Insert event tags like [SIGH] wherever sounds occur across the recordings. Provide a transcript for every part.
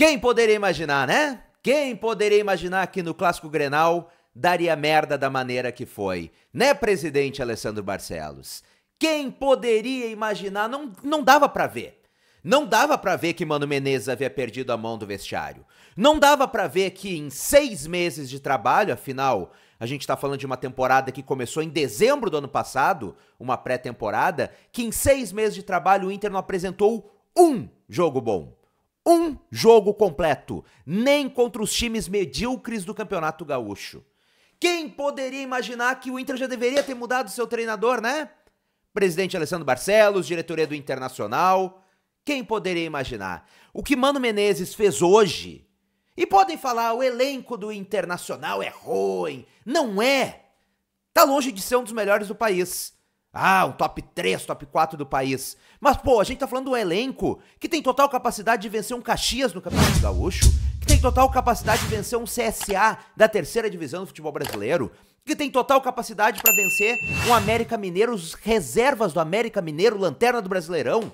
Quem poderia imaginar, né? Quem poderia imaginar que no Clássico Grenal daria merda da maneira que foi, né, presidente Alessandro Barcelos? Quem poderia imaginar? Não, não dava para ver. Não dava para ver que Mano Menezes havia perdido a mão do vestiário. Não dava para ver que em seis meses de trabalho, afinal, a gente está falando de uma temporada que começou em dezembro do ano passado, uma pré-temporada, que em seis meses de trabalho o Inter não apresentou um jogo bom um jogo completo, nem contra os times medíocres do Campeonato Gaúcho. Quem poderia imaginar que o Inter já deveria ter mudado seu treinador, né? Presidente Alessandro Barcelos, diretoria do Internacional. Quem poderia imaginar? O que Mano Menezes fez hoje. E podem falar, o elenco do Internacional é ruim. Não é! Tá longe de ser um dos melhores do país. Ah, um top 3, top 4 do país. Mas, pô, a gente tá falando do elenco que tem total capacidade de vencer um Caxias no Campeonato Gaúcho, que tem total capacidade de vencer um CSA da terceira divisão do futebol brasileiro, que tem total capacidade para vencer um América Mineiro, os reservas do América Mineiro, lanterna do Brasileirão.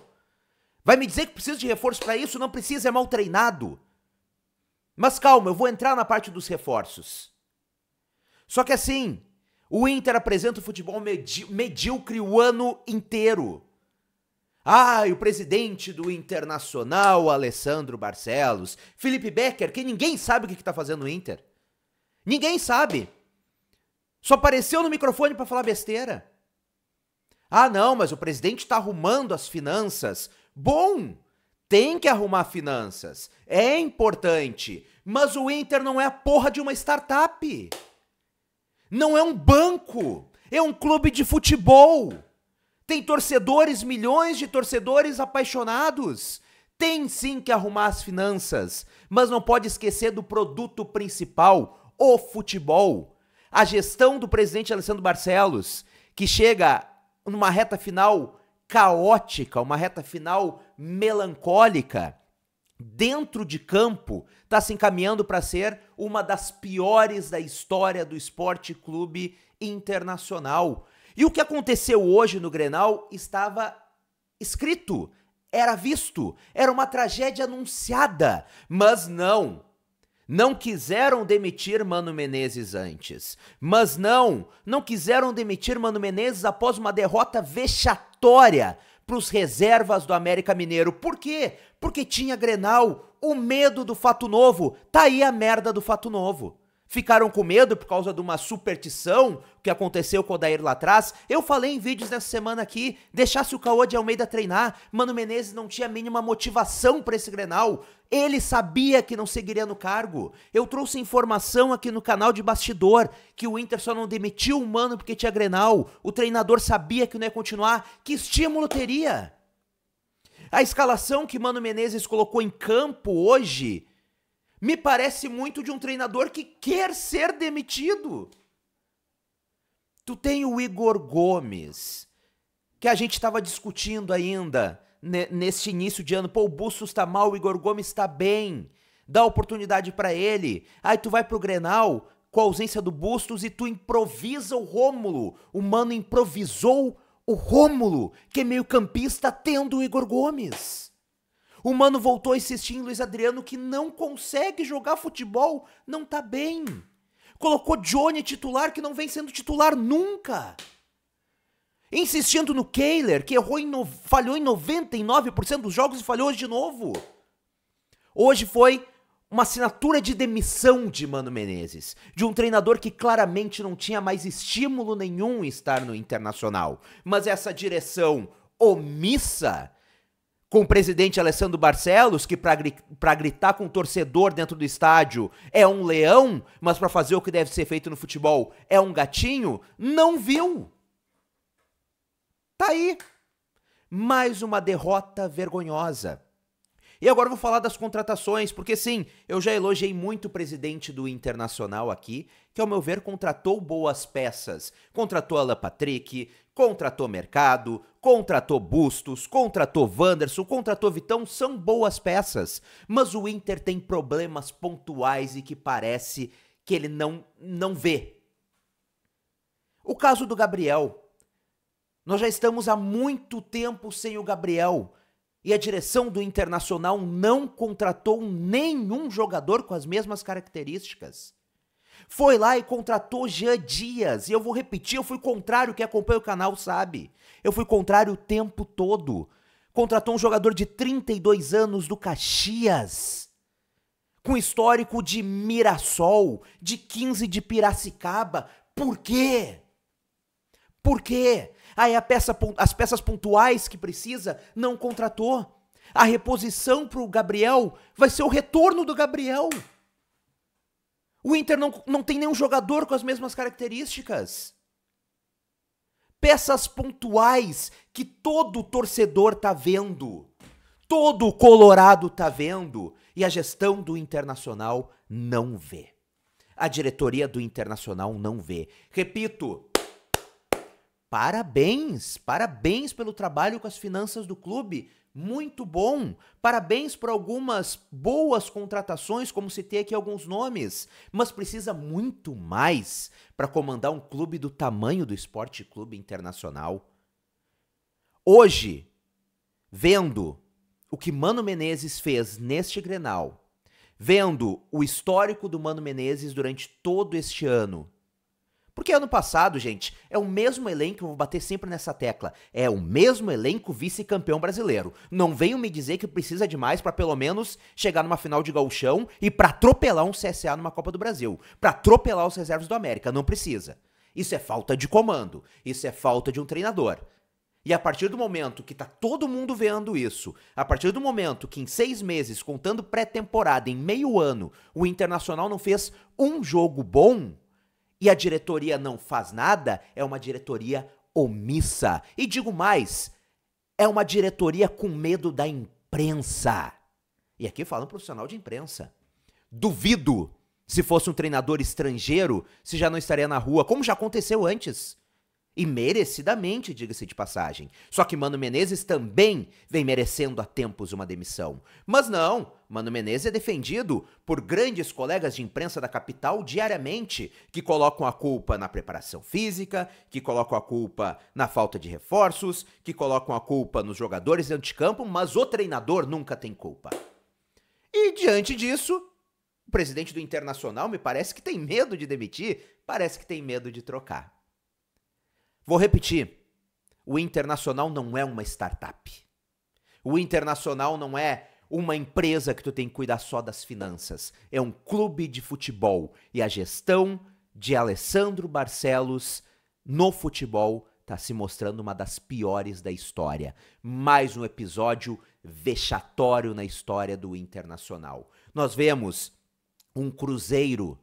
Vai me dizer que precisa de reforço para isso? Não precisa, é mal treinado. Mas calma, eu vou entrar na parte dos reforços. Só que assim, o Inter apresenta o futebol medíocre o ano inteiro. Ai, ah, o presidente do Internacional, Alessandro Barcelos, Felipe Becker, que ninguém sabe o que está fazendo o Inter. Ninguém sabe. Só apareceu no microfone para falar besteira. Ah, não, mas o presidente está arrumando as finanças. Bom, tem que arrumar finanças. É importante. Mas o Inter não é a porra de uma startup. Não é um banco, é um clube de futebol. Tem torcedores, milhões de torcedores apaixonados. Tem sim que arrumar as finanças, mas não pode esquecer do produto principal, o futebol. A gestão do presidente Alessandro Barcelos, que chega numa reta final caótica, uma reta final melancólica dentro de campo, está se encaminhando para ser uma das piores da história do Esporte Clube Internacional. E o que aconteceu hoje no Grenal estava escrito, era visto, era uma tragédia anunciada, mas não. Não quiseram demitir Mano Menezes antes. Mas não, não quiseram demitir Mano Menezes após uma derrota vexatória para os reservas do América Mineiro. Por quê? Porque tinha Grenal, o medo do fato novo. Tá aí a merda do fato novo. Ficaram com medo por causa de uma superstição que aconteceu com o Odair lá atrás? Eu falei em vídeos nessa semana aqui, deixasse o Caô de Almeida treinar, Mano Menezes não tinha a mínima motivação para esse Grenal. Ele sabia que não seguiria no cargo. Eu trouxe informação aqui no canal de bastidor que o Inter só não demitiu o Mano porque tinha Grenal. O treinador sabia que não ia continuar. Que estímulo teria? A escalação que Mano Menezes colocou em campo hoje me parece muito de um treinador que quer ser demitido. Tu tem o Igor Gomes, que a gente estava discutindo ainda neste início de ano. Pô, o Bustos está mal, o Igor Gomes está bem. Dá oportunidade para ele. Aí tu vai pro Grenal com a ausência do Bustos e tu improvisa o Rômulo. O mano improvisou o Rômulo, que é meio-campista, tendo o Igor Gomes. O mano voltou a insistir em Luiz Adriano que não consegue jogar futebol, não tá bem. Colocou Johnny titular que não vem sendo titular nunca. Insistindo no Kehler, que errou em no... falhou em 99% dos jogos e falhou hoje de novo. Hoje foi uma assinatura de demissão de Mano Menezes, de um treinador que claramente não tinha mais estímulo nenhum em estar no Internacional. Mas essa direção omissa com o presidente Alessandro Barcelos, que para gritar com o torcedor dentro do estádio é um leão, mas para fazer o que deve ser feito no futebol é um gatinho, não viu. Tá aí. Mais uma derrota vergonhosa. E agora vou falar das contratações, porque sim, eu já elogiei muito o presidente do Internacional aqui, que ao meu ver contratou boas peças. Contratou Alan Patrick, contratou Mercado, contratou Bustos, contratou Wanderson, contratou Vitão, são boas peças. Mas o Inter tem problemas pontuais e que parece que ele não, não vê. O caso do Gabriel. Nós já estamos há muito tempo sem o Gabriel e a direção do Internacional não contratou nenhum jogador com as mesmas características. Foi lá e contratou Jean Dias. E eu vou repetir, eu fui contrário, quem acompanha o canal sabe. Eu fui contrário o tempo todo. Contratou um jogador de 32 anos do Caxias. Com histórico de Mirassol, de 15 de Piracicaba. Por quê? Por quê? Aí ah, é peça, as peças pontuais que precisa? Não contratou. A reposição para o Gabriel vai ser o retorno do Gabriel. O Inter não, não tem nenhum jogador com as mesmas características. Peças pontuais que todo torcedor tá vendo. Todo Colorado tá vendo. E a gestão do Internacional não vê. A diretoria do Internacional não vê. Repito, Parabéns, parabéns pelo trabalho com as finanças do clube. Muito bom! Parabéns por algumas boas contratações, como citei aqui alguns nomes, mas precisa muito mais para comandar um clube do tamanho do Esporte Clube Internacional. Hoje, vendo o que Mano Menezes fez neste grenal, vendo o histórico do Mano Menezes durante todo este ano porque ano passado, gente, é o mesmo elenco, eu vou bater sempre nessa tecla, é o mesmo elenco vice-campeão brasileiro. Não venham me dizer que precisa de mais para pelo menos chegar numa final de gauchão e para atropelar um CSA numa Copa do Brasil, para atropelar os reservas do América, não precisa. Isso é falta de comando, isso é falta de um treinador. E a partir do momento que tá todo mundo vendo isso, a partir do momento que em seis meses, contando pré-temporada, em meio ano, o Internacional não fez um jogo bom, e a diretoria não faz nada, é uma diretoria omissa. E digo mais, é uma diretoria com medo da imprensa. E aqui fala um profissional de imprensa. Duvido se fosse um treinador estrangeiro, se já não estaria na rua, como já aconteceu antes. E merecidamente, diga-se de passagem. Só que Mano Menezes também vem merecendo há tempos uma demissão. Mas não, Mano Menezes é defendido por grandes colegas de imprensa da capital diariamente, que colocam a culpa na preparação física, que colocam a culpa na falta de reforços, que colocam a culpa nos jogadores de anticampo, mas o treinador nunca tem culpa. E diante disso, o presidente do Internacional me parece que tem medo de demitir, parece que tem medo de trocar. Vou repetir. O Internacional não é uma startup. O Internacional não é uma empresa que tu tem que cuidar só das finanças. É um clube de futebol e a gestão de Alessandro Barcelos no futebol está se mostrando uma das piores da história. Mais um episódio vexatório na história do Internacional. Nós vemos um Cruzeiro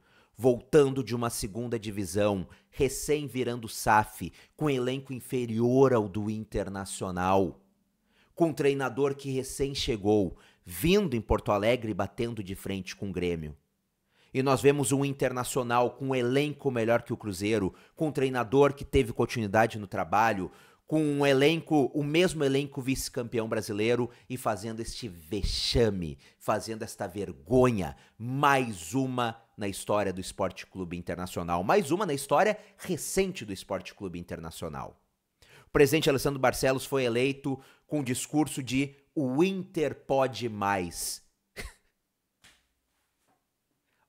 voltando de uma segunda divisão, recém virando SAF, com elenco inferior ao do Internacional, com um treinador que recém chegou, vindo em Porto Alegre e batendo de frente com o Grêmio. E nós vemos um internacional com um elenco melhor que o Cruzeiro, com um treinador que teve continuidade no trabalho, com um elenco, o mesmo elenco vice-campeão brasileiro e fazendo este vexame, fazendo esta vergonha, mais uma na história do Esporte Clube Internacional, mais uma na história recente do Esporte Clube Internacional. O presidente Alessandro Barcelos foi eleito com o discurso de o Inter pode mais. [LAUGHS]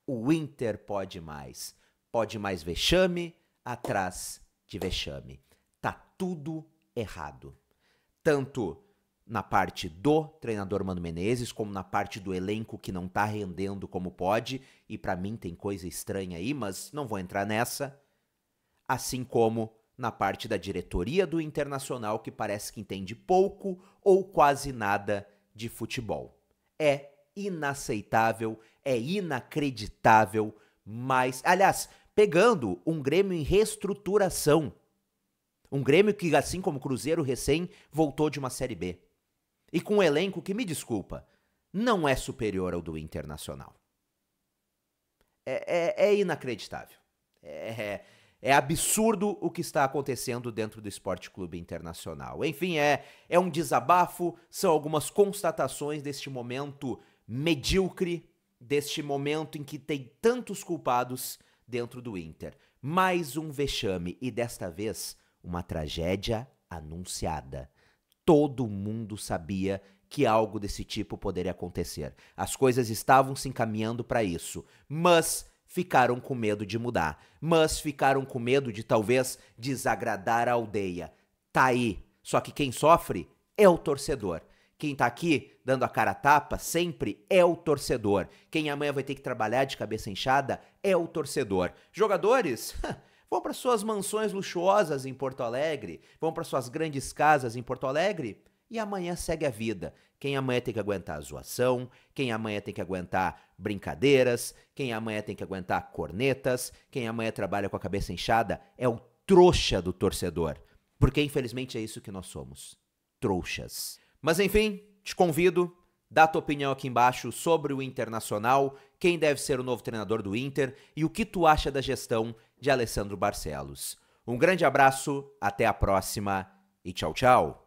o Inter pode mais. Pode mais vexame atrás de vexame. Tá tudo errado. Tanto na parte do treinador Mano Menezes, como na parte do elenco que não tá rendendo como pode, e para mim tem coisa estranha aí, mas não vou entrar nessa. Assim como na parte da diretoria do Internacional que parece que entende pouco ou quase nada de futebol. É inaceitável, é inacreditável, mas aliás, pegando um Grêmio em reestruturação, um Grêmio que assim como o Cruzeiro recém voltou de uma série B. E com um elenco que, me desculpa, não é superior ao do Internacional. É, é, é inacreditável. É, é, absurdo o que está acontecendo dentro do Esporte Clube Internacional. Enfim, é, é um desabafo, são algumas constatações deste momento medíocre, deste momento em que tem tantos culpados dentro do Inter. Mais um vexame e desta vez uma tragédia anunciada todo mundo sabia que algo desse tipo poderia acontecer. As coisas estavam se encaminhando para isso, mas ficaram com medo de mudar, mas ficaram com medo de talvez desagradar a aldeia. Tá aí. Só que quem sofre é o torcedor. Quem tá aqui dando a cara a tapa sempre é o torcedor. Quem amanhã vai ter que trabalhar de cabeça inchada é o torcedor. Jogadores? [LAUGHS] Vão para suas mansões luxuosas em Porto Alegre, vão para suas grandes casas em Porto Alegre e amanhã segue a vida. Quem amanhã tem que aguentar zoação, quem amanhã tem que aguentar brincadeiras, quem amanhã tem que aguentar cornetas, quem amanhã trabalha com a cabeça inchada é o trouxa do torcedor. Porque infelizmente é isso que nós somos. Trouxas. Mas enfim, te convido, dá tua opinião aqui embaixo sobre o Internacional, quem deve ser o novo treinador do Inter e o que tu acha da gestão de Alessandro Barcelos. Um grande abraço, até a próxima e tchau, tchau.